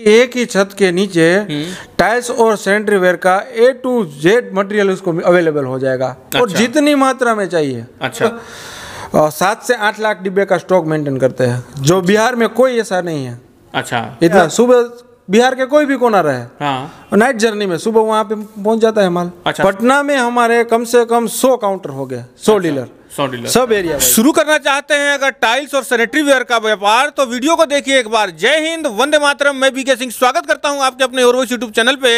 एक ही छत के नीचे हम्म। टाइल्स और सेंट्रीवेयर का ए टू जेड मटेरियल उसको अवेलेबल हो जाएगा अच्छा। और जितनी मात्रा में चाहिए अच्छा तो सात से आठ लाख डिब्बे का स्टॉक मेंटेन करते हैं जो बिहार में कोई ऐसा नहीं है अच्छा इतना सुबह बिहार के कोई भी कोना रहे हाँ। नाइट जर्नी में सुबह वहाँ पे पहुंच जाता है माल अच्छा। पटना में हमारे कम से कम सौ काउंटर हो गए सौ अच्छा। डीलर सब एरिया शुरू करना चाहते हैं अगर टाइल्स और सैनिटरी वेयर का व्यापार तो वीडियो को देखिए एक बार जय हिंद वंदे मातरम मैं बीके सिंह स्वागत करता हूं आपके अपने और यूट्यूब चैनल पे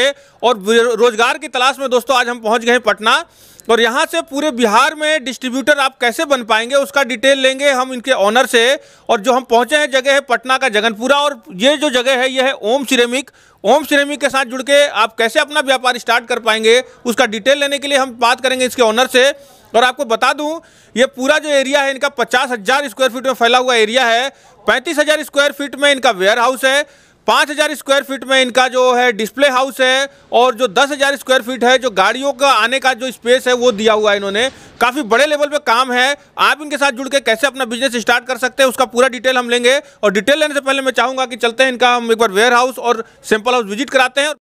और रोजगार की तलाश में दोस्तों आज हम पहुंच गए पटना और यहाँ से पूरे बिहार में डिस्ट्रीब्यूटर आप कैसे बन पाएंगे उसका डिटेल लेंगे हम इनके ऑनर से और जो हम पहुँचे हैं जगह है पटना का जगनपुरा और ये जो जगह है ये है ओम सिरेमिक ओम सिरेमिक के साथ जुड़ के आप कैसे अपना व्यापार स्टार्ट कर पाएंगे उसका डिटेल लेने के लिए हम बात करेंगे इसके ऑनर से और आपको बता दूं ये पूरा जो एरिया है इनका पचास हज़ार स्क्वायर फीट में फैला हुआ एरिया है पैंतीस हज़ार स्क्वायर फीट में इनका वेयर हाउस है पाँच हज़ार स्क्वायर फीट में इनका जो है डिस्प्ले हाउस है और जो दस हज़ार स्क्वायर फीट है जो गाड़ियों का आने का जो स्पेस है वो दिया हुआ है इन्होंने काफ़ी बड़े लेवल पे काम है आप इनके साथ जुड़ के कैसे अपना बिजनेस स्टार्ट कर सकते हैं उसका पूरा डिटेल हम लेंगे और डिटेल लेने से पहले मैं चाहूँगा कि चलते हैं इनका हम एक बार वेयर हाउस और सैम्पल हाउस विजिट कराते हैं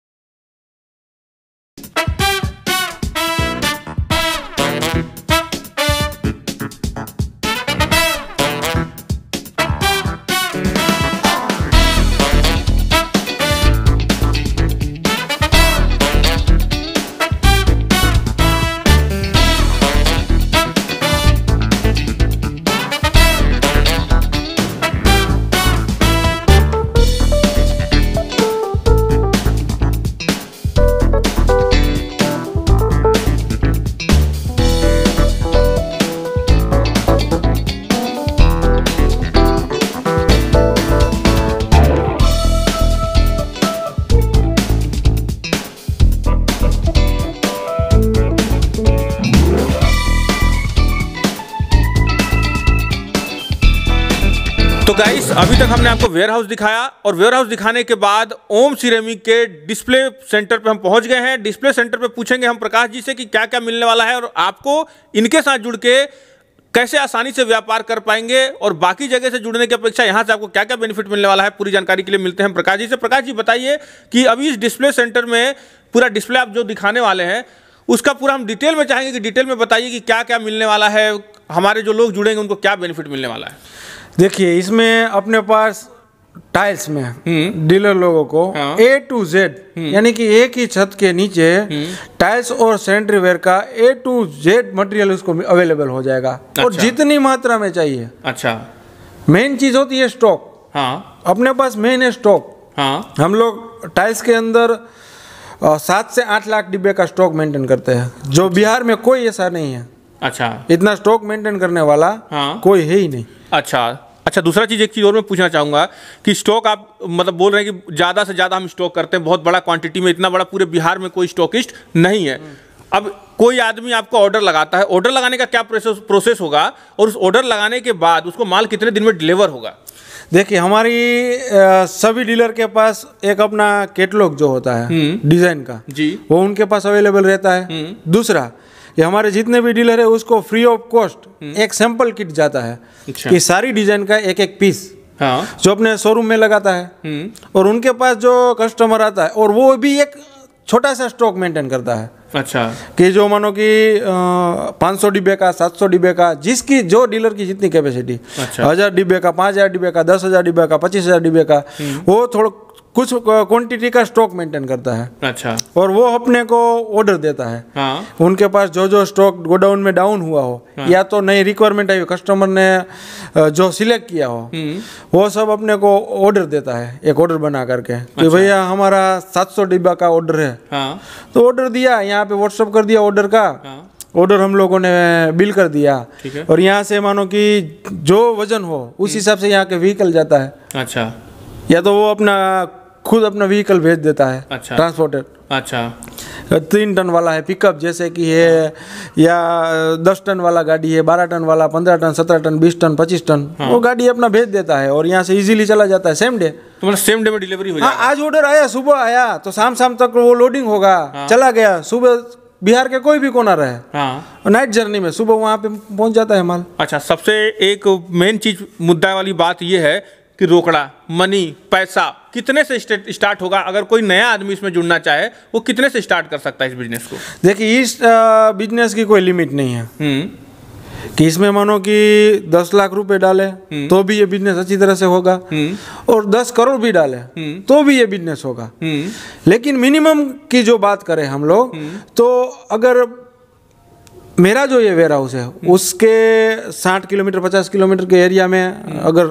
अभी तक हमने आपको वेयर हाउस दिखाया और वेयर हाउस दिखाने के बाद ओम सिरेमिक के डिस्प्ले सेंटर पे हम पहुंच गए हैं डिस्प्ले सेंटर पे पूछेंगे हम प्रकाश जी से कि क्या क्या मिलने वाला है और आपको इनके साथ जुड़ के कैसे आसानी से व्यापार कर पाएंगे और बाकी जगह से जुड़ने की अपेक्षा यहाँ से आपको क्या क्या बेनिफिट मिलने वाला है पूरी जानकारी के लिए मिलते हैं प्रकाश जी से प्रकाश जी बताइए कि अभी इस डिस्प्ले सेंटर में पूरा डिस्प्ले आप जो दिखाने वाले हैं उसका पूरा हम डिटेल में चाहेंगे कि डिटेल में बताइए कि क्या क्या मिलने वाला है हमारे जो लोग जुड़ेंगे उनको क्या बेनिफिट मिलने वाला है देखिए इसमें अपने पास टाइल्स में डीलर हम्म। लोगों को ए टू जेड यानी कि एक ही छत के नीचे टाइल्स हम्म। और सेंट्री वेयर का ए टू जेड मटेरियल उसको अवेलेबल हो जाएगा अच्छा। और जितनी मात्रा में चाहिए अच्छा मेन चीज होती है स्टॉक हाँ अपने पास मेन है स्टॉक हाँ हम लोग टाइल्स के अंदर सात से आठ लाख डिब्बे का स्टॉक मेंटेन करते हैं जो अच्छा। बिहार में कोई ऐसा नहीं है अच्छा इतना स्टॉक मेंटेन करने वाला हाँ। कोई है ही नहीं अच्छा अच्छा दूसरा चीज़ एक चीज़ और मैं पूछना चाहूँगा कि स्टॉक आप मतलब बोल रहे हैं कि ज़्यादा से ज़्यादा हम स्टॉक करते हैं बहुत बड़ा क्वांटिटी में इतना बड़ा पूरे बिहार में कोई स्टॉकिस्ट नहीं है अब कोई आदमी आपको ऑर्डर लगाता है ऑर्डर लगाने का क्या प्रोसेस प्रोसेस होगा और उस ऑर्डर लगाने के बाद उसको माल कितने दिन में डिलीवर होगा देखिए हमारी सभी डीलर के पास एक अपना कैटलॉग जो होता है डिज़ाइन हम्म। का जी वो उनके पास अवेलेबल रहता है हम्म। दूसरा ये हमारे जितने भी डीलर है उसको फ्री ऑफ कॉस्ट एक सैंपल किट जाता है अच्छा। कि सारी डिजाइन का एक एक पीस हाँ। जो अपने शोरूम में लगाता है हम्म। और उनके पास जो कस्टमर आता है और वो भी एक छोटा सा स्टॉक मेंटेन करता है अच्छा कि जो मानो कि 500 सौ डिब्बे का सात सौ डिब्बे का जिसकी जो डीलर की जितनी कैपेसिटी अच्छा। हज़ार डिब्बे का पाँच हज़ार डिब्बे का दस हज़ार डिब्बे का पच्चीस हज़ार डिब्बे का हम्म। वो थोड़ा कुछ क्वांटिटी का स्टॉक मेंटेन करता है अच्छा और वो अपने को ऑर्डर देता है हाँ। उनके पास जो जो स्टॉक गोडाउन में डाउन हुआ हो हाँ। या तो नई रिक्वायरमेंट आई हो कस्टमर ने जो सिलेक्ट किया हो हम्म। वो सब अपने को ऑर्डर देता है एक ऑर्डर बना करके अच्छा। कि भैया हमारा 700 डिब्बा का ऑर्डर है हाँ। तो ऑर्डर दिया यहाँ पे व्हाट्सअप कर दिया ऑर्डर का ऑर्डर हाँ। हम लोगों ने बिल कर दिया और यहाँ से मानो कि जो वजन हो उस हम्म। हिसाब से यहाँ के व्हीकल जाता है अच्छा या तो वो अपना खुद अपना व्हीकल भेज देता है अच्छा ट्रांसपोर्टर अच्छा तीन टन वाला है पिकअप जैसे कि है या दस टन वाला गाड़ी है बारह टन वाला पंद्रह टन सत्रह टन बीस टन पच्चीस टन हाँ। वो गाड़ी अपना भेज देता है और यहाँ से इजीली चला जाता है सेम डे तो मतलब सेम डे में डिलीवरी हो हाँ, आज ऑर्डर आया सुबह आया तो शाम शाम तक वो लोडिंग होगा हाँ। चला गया सुबह बिहार के कोई भी कोना रहे हाँ। नाइट जर्नी में सुबह वहाँ पे पहुंच जाता है माल अच्छा सबसे एक मेन चीज मुद्दा वाली बात यह है कि रोकड़ा मनी पैसा कितने से स्टार्ट होगा अगर कोई नया आदमी इसमें जुड़ना चाहे वो कितने से स्टार्ट कर सकता है इस बिजनेस को देखिए इस बिजनेस की कोई लिमिट नहीं है हम्म। कि इसमें मानो कि दस लाख रुपए डाले हम्म। तो भी ये बिजनेस अच्छी तरह से होगा हम्म। और दस करोड़ भी डाले तो भी ये बिजनेस होगा लेकिन मिनिमम की जो बात करें हम लोग तो अगर मेरा जो ये वेयर हाउस है उसके साठ किलोमीटर पचास किलोमीटर के एरिया में अगर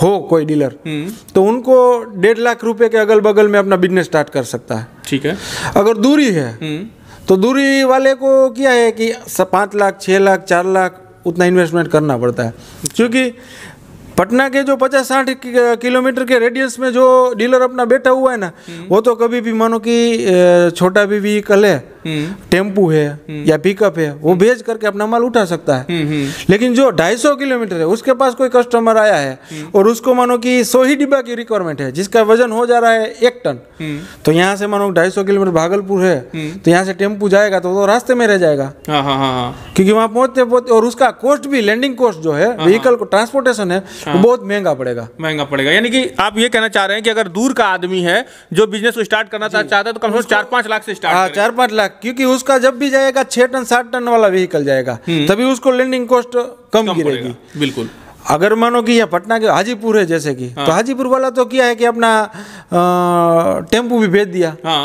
हो कोई डीलर हम्म। तो उनको डेढ़ लाख रुपए के अगल बगल में अपना बिजनेस स्टार्ट कर सकता है ठीक है अगर दूरी है हम्म। तो दूरी वाले को क्या है कि पाँच लाख छः लाख चार लाख उतना इन्वेस्टमेंट करना पड़ता है क्योंकि पटना के जो पचास साठ किलोमीटर के रेडियस में जो डीलर अपना बैठा हुआ है ना हम्म। वो तो कभी भी मानो कि छोटा भी व्हीकल है हम्म। टेम्पू है हम्म। या पिकअप है वो भेज करके अपना माल उठा सकता है लेकिन जो ढाई सौ किलोमीटर है उसके पास कोई कस्टमर आया है और उसको मानो कि सौ ही डिब्बा की रिक्वायरमेंट है जिसका वजन हो जा रहा है एक टन तो यहाँ से मानो ढाई सौ किलोमीटर भागलपुर है तो यहाँ से टेम्पू जाएगा तो वो रास्ते में रह जाएगा हाँ, हाँ, हाँ, क्योंकि वहाँ पहुंचते पहुंचते और उसका कॉस्ट भी लैंडिंग कॉस्ट जो है व्हीकल को ट्रांसपोर्टेशन है हाँ। तो बहुत महंगा पड़ेगा महंगा पड़ेगा यानी कि आप ये कहना चाह रहे हैं कि अगर दूर का आदमी है जो बिजनेस स्टार्ट करना चाहता है तो कम से कम चार पांच लाख से स्टार्ट हाँ चार पांच लाख क्योंकि उसका जब भी जाएगा छह टन सात टन वाला व्हीकल जाएगा हम्म। तभी उसको लैंडिंग कॉस्ट कम गिरेगी बिल्कुल अगर मानो कि यहाँ पटना के हाजीपुर है जैसे कि हाँ। तो हाजीपुर वाला तो क्या है कि अपना टेम्पू भी भेज दिया हाँ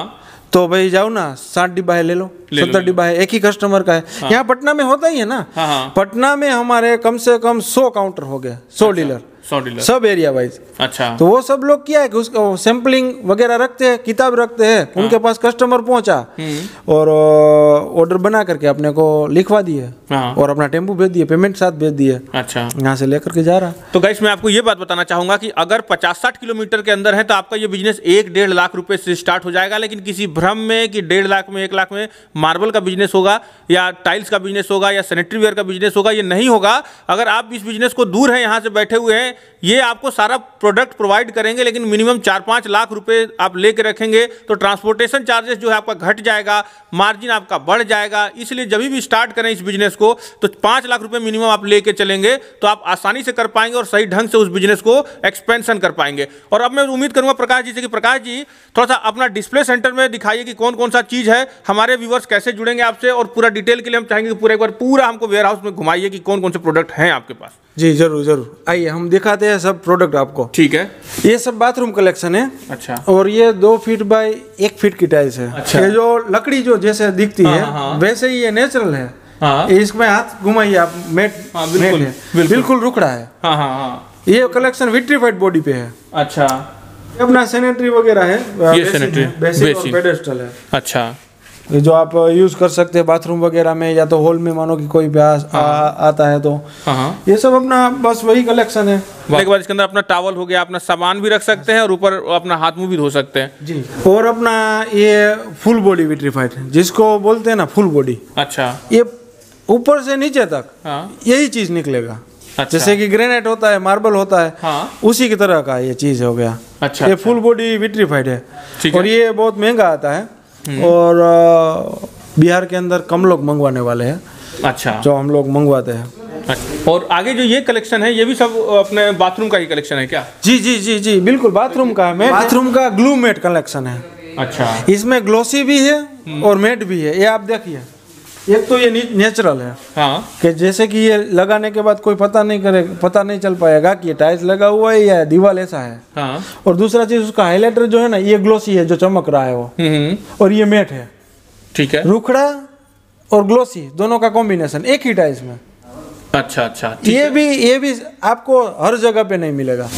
तो भाई जाओ ना साठ डिब्बा है ले लो सत्तर डिब्बा है एक ही कस्टमर का है हाँ। यहाँ पटना में होता ही है ना हाँ।, हाँ। पटना में हमारे कम से कम सौ काउंटर हो गए सौ डीलर अच्छा। सब एरिया वाइज अच्छा तो वो सब लोग क्या है कि उसका सैम्पलिंग वगैरह रखते हैं किताब रखते हैं हाँ। उनके पास कस्टमर पहुंचा हम्म। और ऑर्डर बना करके अपने को लिखवा दिए हाँ। और अपना टेम्पू भेज दिए पेमेंट साथ भेज दिए अच्छा यहाँ से लेकर के जा रहा तो गाइस मैं आपको ये बात बताना चाहूंगा की अगर पचास साठ किलोमीटर के अंदर है तो आपका ये बिजनेस एक डेढ़ लाख रूपये से स्टार्ट हो जाएगा लेकिन किसी भ्रम में कि डेढ़ लाख में एक लाख में मार्बल का बिजनेस होगा या टाइल्स का बिजनेस होगा या सैनिटरी वेयर का बिजनेस होगा ये नहीं होगा अगर आप इस बिजनेस को दूर है यहाँ से बैठे हुए हैं ये आपको सारा प्रोडक्ट प्रोवाइड करेंगे लेकिन मिनिमम चार पाँच लाख रुपए आप ले कर रखेंगे तो ट्रांसपोर्टेशन चार्जेस जो है आपका घट जाएगा मार्जिन आपका बढ़ जाएगा इसलिए जब भी स्टार्ट करें इस बिजनेस को तो पाँच लाख रुपए मिनिमम आप लेके चलेंगे तो आप आसानी से कर पाएंगे और सही ढंग से उस बिजनेस को एक्सपेंशन कर पाएंगे और अब मैं उम्मीद करूँगा प्रकाश जी से कि प्रकाश जी थोड़ा सा अपना डिस्प्ले सेंटर में दिखाइए कि कौन कौन सा चीज़ है हमारे व्यूवर्स कैसे जुड़ेंगे आपसे और पूरा डिटेल के लिए हम चाहेंगे कि पूरा एक बार पूरा हमको वेयर हाउस में घुमाइए कि कौन कौन से प्रोडक्ट हैं आपके पास जी जरूर जरूर आइए हम दिखाते हैं सब प्रोडक्ट आपको ठीक है ये सब बाथरूम कलेक्शन है अच्छा और ये दो फीट बाय एक फीट की टाइल्स है अच्छा। ये जो लकड़ी जो जैसे दिखती हाँ, है हाँ, हाँ। वैसे ही ये नेचुरल है इसमें हाथ घुमाइए आप मेट बिल्कुल, बिल्कुल, बिल्कुल रुकड़ा है ये कलेक्शन विट्रीफाइड बॉडी पे है अच्छा अपना सैनिटरी वगैरह है ये सैनिटरी बेसिक और पेडेस्टल है अच्छा जो आप यूज uh, कर सकते हैं बाथरूम वगैरह में या तो हॉल में मानो कि कोई प्यास आ, हाँ। आता है तो हाँ, हाँ। ये सब अपना बस वही कलेक्शन है एक बार इसके अंदर अपना टावल हो गया अपना सामान भी रख सकते हैं और ऊपर अपना हाथ मुंह भी धो सकते हैं जी और अपना ये फुल बॉडी विट्रीफाइड जिसको बोलते हैं ना फुल बॉडी अच्छा ये ऊपर से नीचे तक यही चीज निकलेगा अच्छा। जैसे कि ग्रेनाइट होता है मार्बल होता है हाँ। उसी की तरह का ये चीज हो गया अच्छा ये फुल बॉडी विट्रीफाइड है और ये बहुत महंगा आता है हम्म। और बिहार के अंदर कम लोग मंगवाने वाले हैं अच्छा जो हम लोग मंगवाते हैं अच्छा। और आगे जो ये कलेक्शन है ये भी सब अपने बाथरूम का ही कलेक्शन है क्या जी जी जी जी बिल्कुल बाथरूम का है बाथरूम का ग्लू मेट कलेक्शन है अच्छा इसमें ग्लोसी भी है हम्म। और मेट भी है ये आप देखिए एक तो ये नेचुरल है हाँ कि जैसे कि ये लगाने के बाद कोई पता नहीं करेगा पता नहीं चल पाएगा कि टाइल्स लगा हुआ है या दीवार ऐसा है हाँ और दूसरा चीज उसका हाईलाइटर जो है ना ये ग्लोसी है जो चमक रहा है वो हम्म, हम्म। और ये मेट है ठीक है रुखड़ा और ग्लोसी दोनों का कॉम्बिनेशन एक ही टाइल्स में अच्छा अच्छा ये भी ये भी आपको हर जगह पे नहीं मिलेगा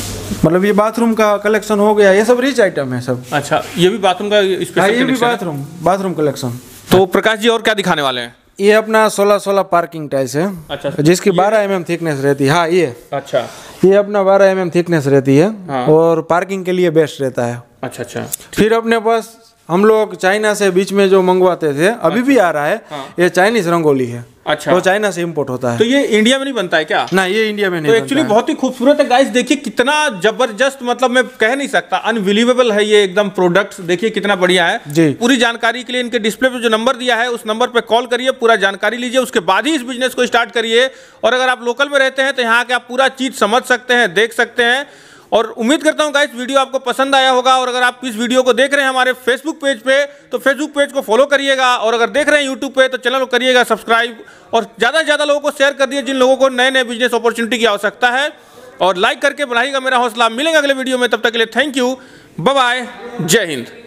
मतलब ये बाथरूम का कलेक्शन हो गया ये सब रिच आइटम है सब अच्छा ये भी बाथरूम का हाँ, ये भी बाथरूम बाथरूम कलेक्शन तो प्रकाश जी और क्या दिखाने वाले हैं ये अपना 16 16 पार्किंग टाइप है अच्छा जिसकी 12 एम mm थिकनेस रहती है हाँ ये अच्छा ये अपना 12 एम mm थिकनेस रहती है हाँ। और पार्किंग के लिए बेस्ट रहता है अच्छा अच्छा फिर अपने पास हम लोग चाइना से बीच में जो मंगवाते थे अभी भी अच्छा। आ रहा है हाँ। ये चाइनीज रंगोली है अच्छा तो चाइना से इम्पोर्ट होता है तो ये इंडिया में नहीं बनता है क्या ना ये इंडिया में तो नहीं तो एक्चुअली बहुत ही खूबसूरत है गाइस देखिए कितना जबरदस्त मतलब मैं कह नहीं सकता अनबिलीवेबल है ये एकदम प्रोडक्ट देखिए कितना बढ़िया है जी पूरी जानकारी के लिए इनके डिस्प्ले पे जो नंबर दिया है उस नंबर पे कॉल करिए पूरा जानकारी लीजिए उसके बाद ही इस बिजनेस को स्टार्ट करिए और अगर आप लोकल में रहते हैं तो यहाँ के आप पूरा चीज समझ सकते हैं देख सकते हैं और उम्मीद करता हूँ गाइस वीडियो आपको पसंद आया होगा और अगर आप इस वीडियो को देख रहे हैं हमारे फेसबुक पेज पे तो फेसबुक पेज को फॉलो करिएगा और अगर देख रहे हैं यूट्यूब पे तो चैनल को करिएगा सब्सक्राइब और ज़्यादा से ज़्यादा लोगों को शेयर कर दिए जिन लोगों को नए नए बिजनेस अपॉर्चुनिटी की आवश्यकता है और लाइक करके बनाइएगा मेरा हौसला मिलेंगे अगले वीडियो में तब तक के लिए थैंक यू बाय जय हिंद